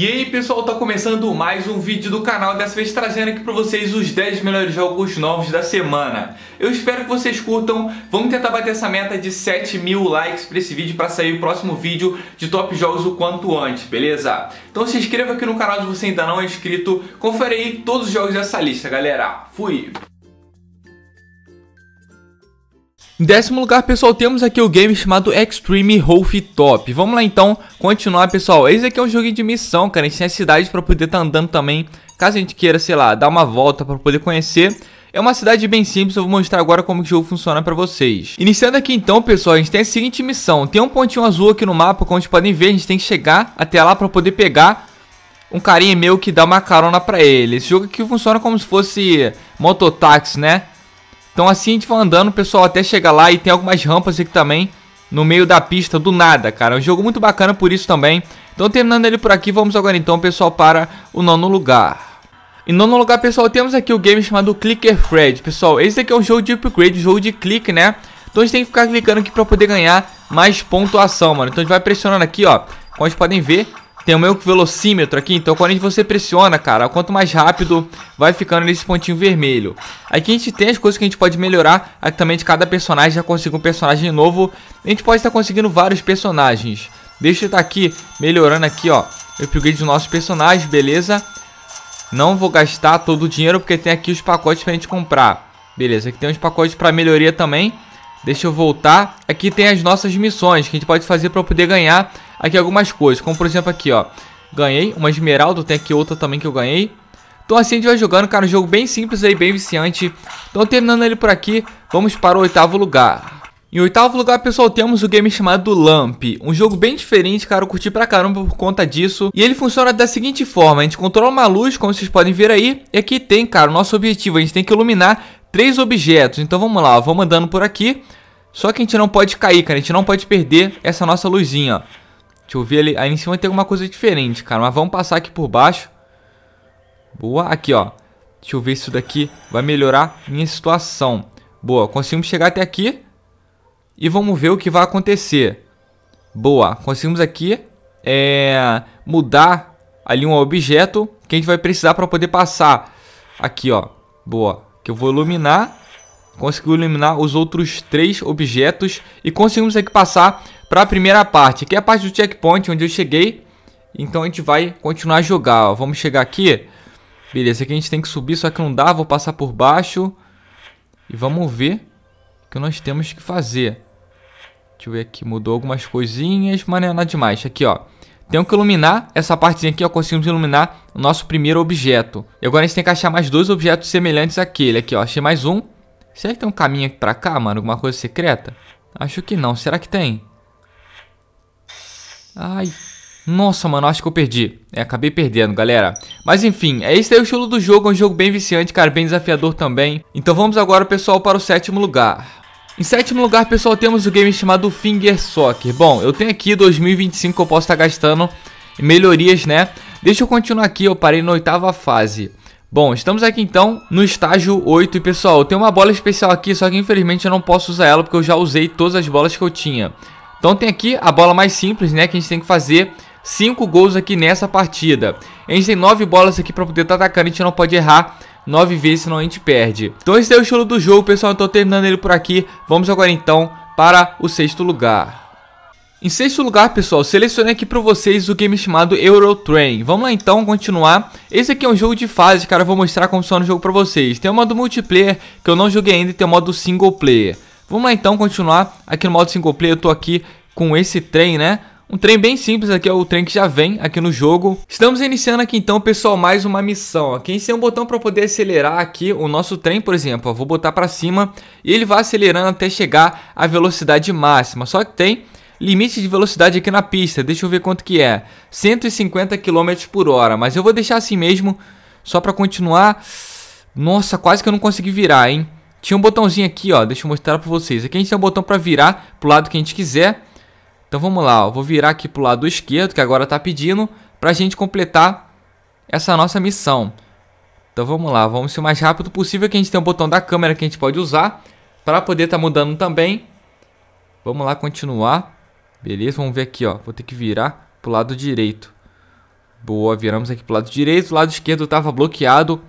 E aí pessoal, tá começando mais um vídeo do canal, dessa vez trazendo aqui pra vocês os 10 melhores jogos novos da semana. Eu espero que vocês curtam, vamos tentar bater essa meta de 7 mil likes pra esse vídeo, pra sair o próximo vídeo de top jogos o quanto antes, beleza? Então se inscreva aqui no canal se você ainda não é inscrito, confere aí todos os jogos dessa lista, galera. Fui! Em décimo lugar, pessoal, temos aqui o game chamado Extreme Wolf Top. Vamos lá, então, continuar, pessoal. Esse aqui é um jogo de missão, cara. A gente tem a cidade pra poder estar tá andando também. Caso a gente queira, sei lá, dar uma volta pra poder conhecer. É uma cidade bem simples, eu vou mostrar agora como o jogo funciona pra vocês. Iniciando aqui então, pessoal, a gente tem a seguinte missão. Tem um pontinho azul aqui no mapa, como vocês podem ver, a gente tem que chegar até lá pra poder pegar um carinha meu que dá uma carona pra ele. Esse jogo aqui funciona como se fosse mototáxi, né? Então assim a gente vai andando, pessoal, até chegar lá e tem algumas rampas aqui também no meio da pista do nada, cara. É um jogo muito bacana por isso também. Então terminando ele por aqui, vamos agora então, pessoal, para o nono lugar. Em nono lugar, pessoal, temos aqui o game chamado Clicker Fred. Pessoal, esse aqui é um jogo de upgrade, um jogo de clique, né? Então a gente tem que ficar clicando aqui para poder ganhar mais pontuação, mano. Então a gente vai pressionando aqui, ó. Como vocês podem ver, tem o meu velocímetro aqui, então quando você pressiona, cara, quanto mais rápido vai ficando nesse pontinho vermelho. Aqui a gente tem as coisas que a gente pode melhorar, aqui também de cada personagem, já consigo um personagem novo. A gente pode estar conseguindo vários personagens. Deixa eu estar tá aqui, melhorando aqui, ó, eu peguei dos nossos personagens, beleza? Não vou gastar todo o dinheiro, porque tem aqui os pacotes pra gente comprar. Beleza, aqui tem uns pacotes pra melhoria também. Deixa eu voltar. Aqui tem as nossas missões que a gente pode fazer para poder ganhar aqui algumas coisas, como por exemplo aqui, ó. Ganhei uma esmeralda, tem aqui outra também que eu ganhei. Então assim a gente vai jogando, cara, um jogo bem simples aí, bem viciante. Então terminando ele por aqui, vamos para o oitavo lugar. Em oitavo lugar, pessoal, temos o game chamado Lamp, um jogo bem diferente, cara, eu curti pra caramba por conta disso. E ele funciona da seguinte forma, a gente controla uma luz, como vocês podem ver aí, e aqui tem, cara, o nosso objetivo, a gente tem que iluminar três objetos. Então vamos lá, vamos andando por aqui, só que a gente não pode cair, cara, a gente não pode perder essa nossa luzinha, ó. Deixa eu ver ali. Aí em cima tem alguma coisa diferente, cara. Mas vamos passar aqui por baixo. Boa. Aqui, ó. Deixa eu ver isso daqui. Vai melhorar minha situação. Boa. Conseguimos chegar até aqui. E vamos ver o que vai acontecer. Boa. Conseguimos aqui é, mudar ali um objeto que a gente vai precisar para poder passar. Aqui, ó. Boa. Que eu vou iluminar. Conseguiu iluminar os outros três objetos. E conseguimos aqui passar para a primeira parte, que é a parte do checkpoint onde eu cheguei. Então a gente vai continuar a jogar. Ó. Vamos chegar aqui. Beleza, aqui a gente tem que subir, só que não dá. Vou passar por baixo. E vamos ver o que nós temos que fazer. Deixa eu ver aqui, mudou algumas coisinhas, mas não é nada demais. Aqui, ó. Tenho que iluminar essa partezinha aqui, ó. Conseguimos iluminar o nosso primeiro objeto. E agora a gente tem que achar mais dois objetos semelhantes àquele. Aqui, ó. Achei mais um. Será que tem um caminho aqui pra cá, mano? Alguma coisa secreta? Acho que não. Será que tem? Ai, nossa, mano, acho que eu perdi. É, acabei perdendo, galera. Mas enfim, é esse aí o estilo do jogo, é um jogo bem viciante, cara, bem desafiador também. Então vamos agora, pessoal, para o sétimo lugar. Em sétimo lugar, pessoal, temos o game chamado Finger Soccer. Bom, eu tenho aqui 2025 que eu posso estar tá gastando em melhorias, né? Deixa eu continuar aqui, eu parei na oitava fase. Bom, estamos aqui então no estágio 8 e pessoal, eu tenho uma bola especial aqui, só que infelizmente eu não posso usar ela porque eu já usei todas as bolas que eu tinha. Então tem aqui a bola mais simples, né, que a gente tem que fazer 5 gols aqui nessa partida. A gente tem 9 bolas aqui para poder estar tá atacando, a gente não pode errar 9 vezes, senão a gente perde. Então esse é o estilo do jogo, pessoal, eu então tô terminando ele por aqui. Vamos agora então para o sexto lugar. Em sexto lugar, pessoal, selecionei aqui para vocês o game chamado Eurotrain. Vamos lá então continuar. Esse aqui é um jogo de fase, cara, eu vou mostrar como funciona o jogo para vocês. Tem o modo multiplayer que eu não joguei ainda e tem o modo single player. Vamos lá então continuar aqui no modo single player, eu tô aqui com esse trem, né? Um trem bem simples aqui, é o trem que já vem aqui no jogo. Estamos iniciando aqui então, pessoal, mais uma missão. Aqui em cima um botão para poder acelerar aqui o nosso trem, por exemplo. Ó, vou botar para cima e ele vai acelerando até chegar à velocidade máxima. Só que tem limite de velocidade aqui na pista. Deixa eu ver quanto que é. 150 km por hora, mas eu vou deixar assim mesmo só para continuar. Nossa, quase que eu não consegui virar, hein? Tinha um botãozinho aqui, ó. Deixa eu mostrar para vocês. Aqui a gente tem um botão para virar pro lado que a gente quiser. Então vamos lá, ó. Vou virar aqui pro lado esquerdo, que agora tá pedindo, pra gente completar essa nossa missão. Então vamos lá, vamos ser o mais rápido possível, que a gente tem um botão da câmera que a gente pode usar para poder estar tá mudando também. Vamos lá continuar. Beleza, vamos ver aqui, ó. Vou ter que virar pro lado direito. Boa, viramos aqui pro lado direito. O lado esquerdo estava bloqueado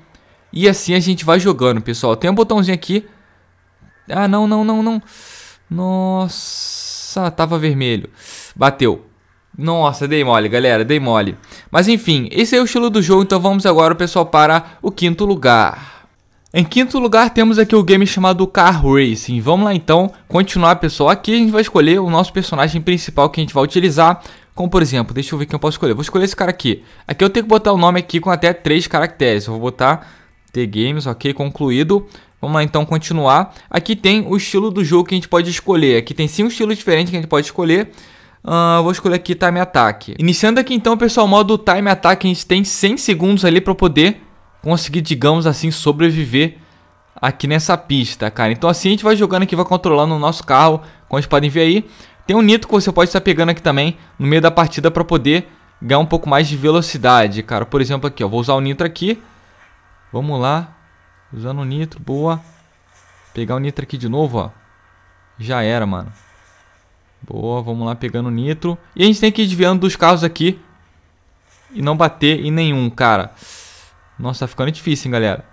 e assim a gente vai jogando, pessoal. Tem um botãozinho aqui. Ah, não, não, não, não. Nossa, tava vermelho. Bateu. Nossa, dei mole, galera, dei mole. Mas enfim, esse é o estilo do jogo, então vamos agora, pessoal, para o quinto lugar. Em quinto lugar, temos aqui o game chamado Car Racing. Vamos lá, então, continuar, pessoal. Aqui a gente vai escolher o nosso personagem principal que a gente vai utilizar. Como, por exemplo, deixa eu ver quem eu posso escolher. Vou escolher esse cara aqui. Aqui eu tenho que botar o nome aqui com até três caracteres. Eu vou botar The Games, ok, concluído. Vamos lá então continuar. Aqui tem o estilo do jogo que a gente pode escolher. Aqui tem cinco estilos diferentes que a gente pode escolher. Uh, vou escolher aqui Time Attack. Iniciando aqui então, pessoal, o modo Time Attack, a gente tem 100 segundos ali para poder conseguir, digamos assim, sobreviver aqui nessa pista, cara. Então assim a gente vai jogando aqui, vai controlando o nosso carro, como vocês podem ver aí. Tem um nitro que você pode estar pegando aqui também no meio da partida para poder ganhar um pouco mais de velocidade, cara. Por exemplo aqui, ó, vou usar o nitro aqui. Vamos lá. Usando o nitro, boa. Pegar o nitro aqui de novo, ó. Já era, mano. Boa, vamos lá pegando o nitro. E a gente tem que ir desviando dos carros aqui. E não bater em nenhum, cara. Nossa, tá ficando difícil, hein, galera.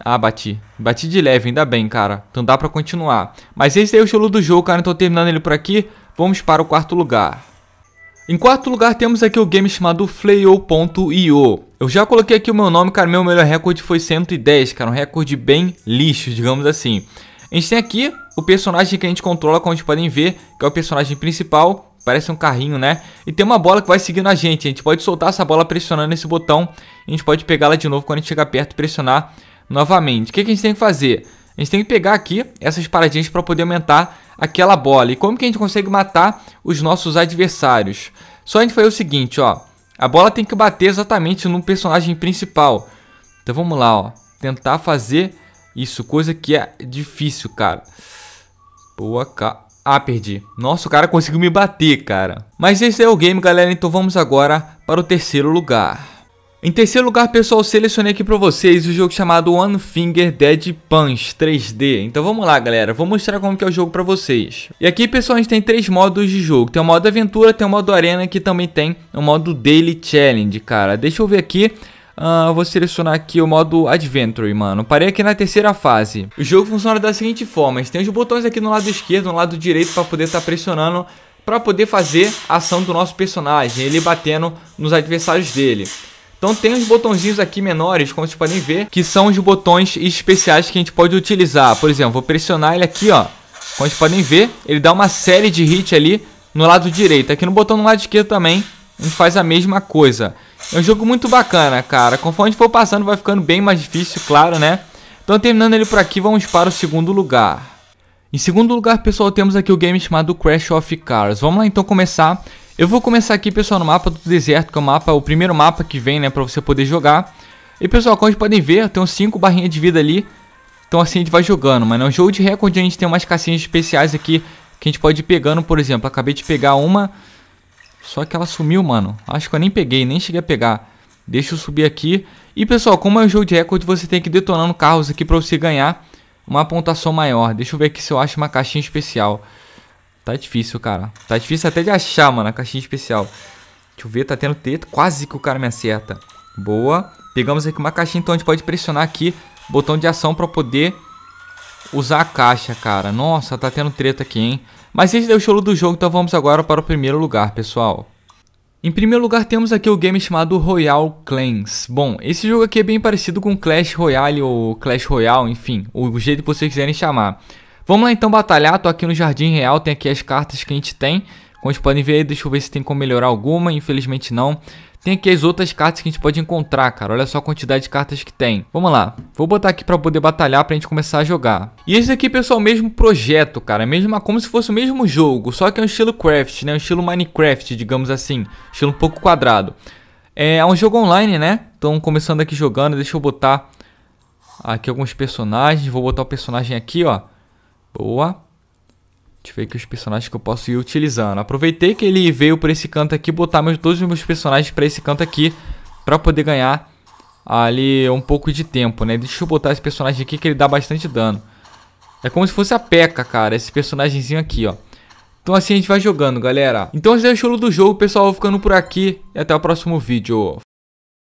Ah, bati. Bati de leve, ainda bem, cara. Então dá pra continuar. Mas esse aí é o estilo do jogo, cara. Então terminando ele por aqui, vamos para o quarto lugar. Em quarto lugar temos aqui o game chamado Flayo.io. Eu já coloquei aqui o meu nome, cara, meu melhor recorde foi 110, cara, um recorde bem lixo, digamos assim. A gente tem aqui o personagem que a gente controla, como vocês podem ver, que é o personagem principal, parece um carrinho, né? E tem uma bola que vai seguindo a gente. A gente pode soltar essa bola pressionando esse botão. A gente pode pegá-la de novo quando a gente chegar perto e pressionar novamente. O que, que, a gente tem que fazer? A gente tem que pegar aqui essas paradinhas para poder aumentar aquela bola. E como que a gente consegue matar os nossos adversários? Só a gente fazer o seguinte, ó. A bola tem que bater exatamente no personagem principal. Então vamos lá, ó. Tentar fazer isso, coisa que é difícil, cara. Boa, cara. Ah, perdi. Nossa, o cara conseguiu me bater, cara. Mas esse é o game, galera. Então vamos agora para o terceiro lugar. Em terceiro lugar, pessoal, selecionei aqui para vocês o jogo chamado One Finger Dead Punch 3D. Então vamos lá, galera, vou mostrar como que é o jogo para vocês. E aqui, pessoal, a gente tem três modos de jogo. Tem o modo aventura, tem o modo arena que também tem o modo Daily Challenge, cara. Deixa eu ver aqui. Uh, vou selecionar aqui o modo Adventure, mano. Parei aqui na terceira fase. O jogo funciona da seguinte forma. tem os botões aqui no lado esquerdo, no lado direito para poder estar tá pressionando para poder fazer a ação do nosso personagem, ele batendo nos adversários dele. Então tem os botõezinhos aqui menores, como vocês podem ver, que são os botões especiais que a gente pode utilizar. Por exemplo, vou pressionar ele aqui, ó. Como vocês podem ver, ele dá uma série de hits ali no lado direito. Aqui no botão no lado esquerdo também, a gente faz a mesma coisa. É um jogo muito bacana, cara. Conforme a gente for passando, vai ficando bem mais difícil, claro, né? Então terminando ele por aqui, vamos para o segundo lugar. Em segundo lugar, pessoal, temos aqui o game chamado Crash of Cars. Vamos lá então começar eu vou começar aqui, pessoal, no mapa do deserto, que é o mapa, o primeiro mapa que vem, né, pra você poder jogar. E, pessoal, como vocês podem ver, tem uns 5 barrinhas de vida ali. Então, assim, a gente vai jogando, mano. É um jogo de recorde, a gente tem umas caixinhas especiais aqui que a gente pode ir pegando, por exemplo. Acabei de pegar uma, só que ela sumiu, mano. Acho que eu nem peguei, nem cheguei a pegar. Deixa eu subir aqui. E, pessoal, como é um jogo de recorde, você tem que ir detonando carros aqui pra você ganhar uma pontuação maior. Deixa eu ver aqui se eu acho uma caixinha especial. Tá difícil, cara. Tá difícil até de achar, mano, a caixinha especial. Deixa eu ver, tá tendo teto. Quase que o cara me acerta. Boa. Pegamos aqui uma caixinha, então a gente pode pressionar aqui botão de ação pra poder usar a caixa, cara. Nossa, tá tendo treta aqui, hein? Mas esse deu o show do jogo, então vamos agora para o primeiro lugar, pessoal. Em primeiro lugar temos aqui o game chamado Royal Clans. Bom, esse jogo aqui é bem parecido com Clash Royale ou Clash Royale, enfim, o jeito que vocês quiserem chamar. Vamos lá então batalhar, tô aqui no Jardim Real, tem aqui as cartas que a gente tem. Como vocês podem ver, deixa eu ver se tem como melhorar alguma, infelizmente não. Tem aqui as outras cartas que a gente pode encontrar, cara. Olha só a quantidade de cartas que tem. Vamos lá. Vou botar aqui pra poder batalhar pra gente começar a jogar. E esse aqui, pessoal, é o mesmo projeto, cara. É mesmo, como se fosse o mesmo jogo, só que é um estilo craft, né? Um estilo Minecraft, digamos assim. Estilo um pouco quadrado. É, é um jogo online, né? Então, começando aqui jogando, deixa eu botar aqui alguns personagens. Vou botar o personagem aqui, ó. Boa. Deixa eu ver aqui os personagens que eu posso ir utilizando. Aproveitei que ele veio pra esse canto aqui, botar meus, todos os meus personagens pra esse canto aqui, pra poder ganhar ali um pouco de tempo, né? Deixa eu botar esse personagem aqui que ele dá bastante dano. É como se fosse a P.E.K.K.A, cara, esse personagemzinho aqui, ó. Então assim a gente vai jogando, galera. Então esse é o show do jogo, pessoal. Vou ficando por aqui e até o próximo vídeo.